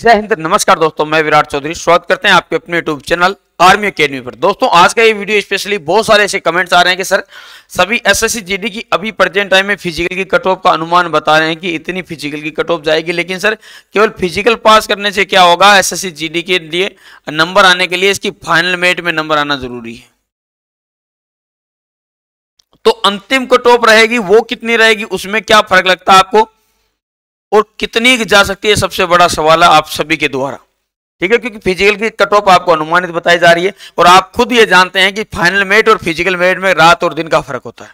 जय हिंद नमस्कार दोस्तों मैं विराट चौधरी स्वागत करते हैं आपके अपने यूट्यूब चैनल आर्मी अकेडमी पर दोस्तों आज का ये वीडियो स्पेशली बहुत सारे ऐसे कमेंट्स आ रहे हैं कि सर सभी एसएससी जीडी की अभी प्रेजेंट टाइम में फिजिकल की कट ऑफ का अनुमान बता रहे हैं कि इतनी फिजिकल की कट ऑफ जाएगी लेकिन सर केवल फिजिकल पास करने से क्या होगा एस एस के लिए नंबर आने के लिए इसकी फाइनल मेट में नंबर आना जरूरी है तो अंतिम कट ऑफ रहेगी वो कितनी रहेगी उसमें क्या फर्क लगता है आपको और कितनी जा सकती है सबसे बड़ा सवाल है आप सभी के द्वारा ठीक है क्योंकि फिजिकल की कट ऑफ आपको अनुमानित बताई जा रही है और आप खुद ये जानते हैं कि फाइनल मेट और फिजिकल मेट में रात और दिन का फर्क होता है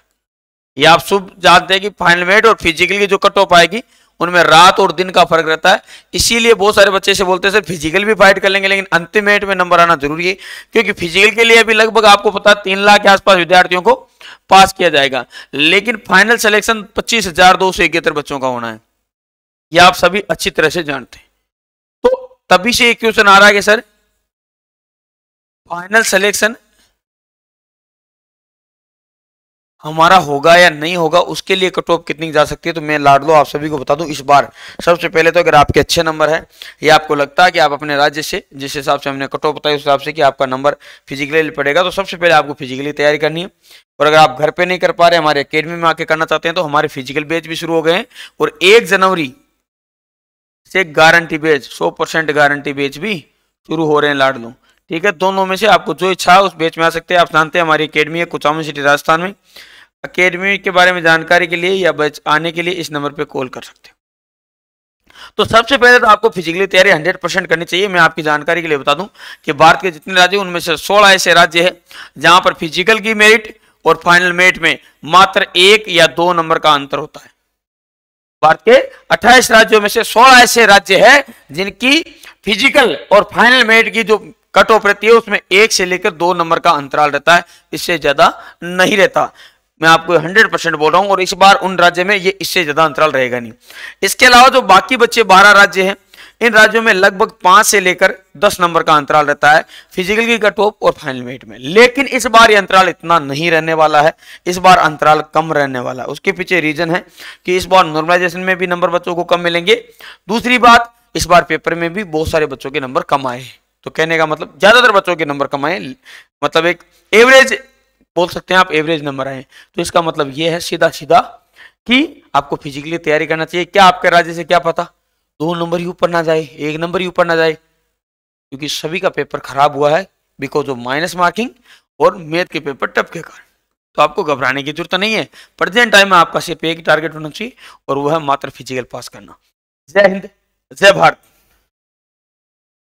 ये आप सब जानते हैं कि फाइनल मेट और फिजिकल की जो कट ऑफ आएगी उनमें रात और दिन का फर्क रहता है इसीलिए बहुत सारे बच्चे से बोलते हैं सर फिजिकल भी फाइट कर लेंगे लेकिन अंतिम मेट में नंबर आना जरूरी है क्योंकि फिजिकल के लिए अभी लगभग आपको पता है तीन लाख के आसपास विद्यार्थियों को पास किया जाएगा लेकिन फाइनल सिलेक्शन पच्चीस हजार दो सौ इकहत्तर बच्चों का होना है यह आप सभी अच्छी तरह से जानते हैं तो तभी से एक क्वेश्चन आ रहा है सर फाइनल सिलेक्शन हमारा होगा या नहीं होगा उसके लिए कट ऑफ कितनी जा सकती है तो मैं लाड लो आप सभी को बता दूं इस बार सबसे पहले तो अगर आपके अच्छे नंबर है या आपको लगता है कि आप अपने राज्य से जिस हिसाब से हमने कट ऑफ बताया उस हिसाब से कि आपका नंबर फिजिकली पड़ेगा तो सबसे पहले आपको फिजिकली तैयारी करनी है और अगर आप घर पर नहीं कर पा रहे हमारे अकेडमी में आके करना चाहते हैं तो हमारे फिजिकल बैच भी शुरू हो गए हैं और एक जनवरी से गारंटी बेच 100 परसेंट गारंटी बेच भी शुरू हो रहे हैं लो ठीक है दोनों में से आपको जो इच्छा है उस बेच में आ सकते हैं आप जानते हैं हमारी अकेडमी है कुचामन सिटी राजस्थान में अकेडमी के बारे में जानकारी के लिए या बैच आने के लिए इस नंबर पर कॉल कर सकते हैं तो सबसे पहले तो आपको फिजिकली तैयारी 100 परसेंट करनी चाहिए मैं आपकी जानकारी के लिए बता दूं कि भारत के जितने राज्य उनमें से 16 ऐसे राज्य है जहां पर फिजिकल की मेरिट और फाइनल मेरिट में मात्र एक या दो नंबर का अंतर होता है भारत के 28 राज्यों में से 16 ऐसे राज्य हैं जिनकी फिजिकल और फाइनल मेरिट की जो कट ऑफ रहती है उसमें एक से लेकर दो नंबर का अंतराल रहता है इससे ज्यादा नहीं रहता मैं आपको 100 परसेंट बोल रहा हूं और इस बार उन राज्य में ये इससे ज्यादा अंतराल रहेगा नहीं इसके अलावा जो बाकी बच्चे 12 राज्य हैं इन राज्यों में लगभग पांच से लेकर दस नंबर का अंतराल रहता है फिजिकल की कट ऑफ और फाइनल मेट में लेकिन इस बार ये अंतराल इतना नहीं रहने वाला है इस बार अंतराल कम रहने वाला है उसके पीछे रीजन है कि इस बार नॉर्मलाइजेशन में भी नंबर बच्चों को कम मिलेंगे दूसरी बात इस बार पेपर में भी बहुत सारे बच्चों के नंबर कम आए तो कहने का मतलब ज्यादातर बच्चों के नंबर कम आए मतलब एक एवरेज बोल सकते हैं आप एवरेज नंबर आए तो इसका मतलब यह है सीधा सीधा कि आपको फिजिकली तैयारी करना चाहिए क्या आपके राज्य से क्या पता दो नंबर ही ऊपर ना जाए एक नंबर ही ऊपर ना जाए क्योंकि सभी का पेपर खराब हुआ है बिकॉज ऑफ माइनस मार्किंग और मैथ के पेपर टप के कारण तो आपको घबराने की जरूरत नहीं है प्रेजेंट टाइम में आपका सिर्फ एक टारगेट होना चाहिए और वह मात्र फिजिकल पास करना जय हिंद जय भारत